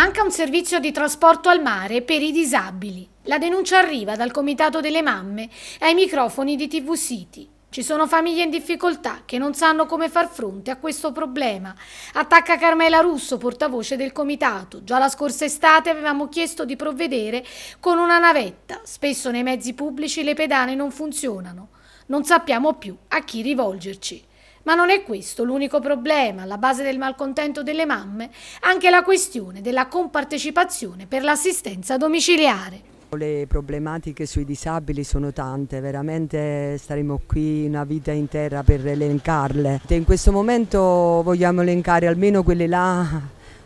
Manca un servizio di trasporto al mare per i disabili. La denuncia arriva dal Comitato delle Mamme ai microfoni di TV City. Ci sono famiglie in difficoltà che non sanno come far fronte a questo problema. Attacca Carmela Russo, portavoce del comitato. Già la scorsa estate avevamo chiesto di provvedere con una navetta. Spesso nei mezzi pubblici le pedane non funzionano. Non sappiamo più a chi rivolgerci. Ma non è questo l'unico problema, alla base del malcontento delle mamme, anche la questione della compartecipazione per l'assistenza domiciliare. Le problematiche sui disabili sono tante, veramente staremo qui una vita intera per elencarle. In questo momento vogliamo elencare almeno quelle là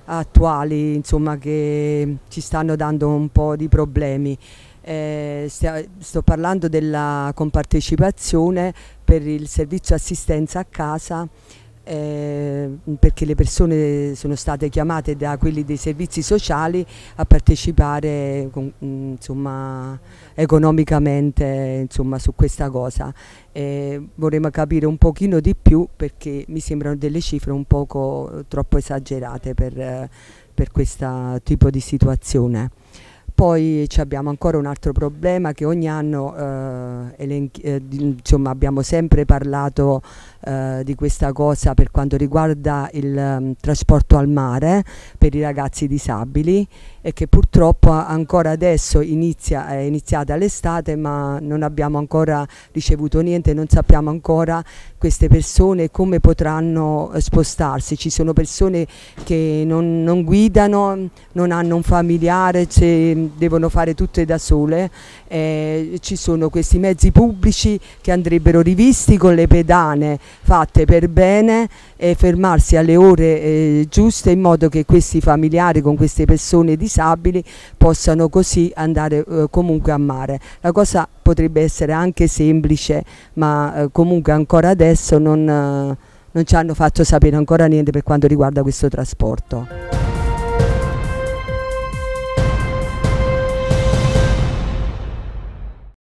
attuali, insomma, che ci stanno dando un po' di problemi. Eh, sto parlando della compartecipazione per il servizio assistenza a casa eh, perché le persone sono state chiamate da quelli dei servizi sociali a partecipare mm, insomma, economicamente insomma, su questa cosa. Eh, vorremmo capire un pochino di più perché mi sembrano delle cifre un poco troppo esagerate per, per questo tipo di situazione. Poi abbiamo ancora un altro problema che ogni anno eh, eh, insomma, abbiamo sempre parlato eh, di questa cosa per quanto riguarda il um, trasporto al mare per i ragazzi disabili e che purtroppo ancora adesso inizia, è iniziata l'estate ma non abbiamo ancora ricevuto niente, non sappiamo ancora queste persone come potranno eh, spostarsi. Ci sono persone che non, non guidano, non hanno un familiare, mm, devono fare tutte da sole, eh, ci sono questi mezzi pubblici che andrebbero rivisti con le pedane fatte per bene e fermarsi alle ore eh, giuste in modo che questi familiari con queste persone disabili possano così andare eh, comunque a mare. La cosa potrebbe essere anche semplice ma eh, comunque ancora adesso non eh, non ci hanno fatto sapere ancora niente per quanto riguarda questo trasporto.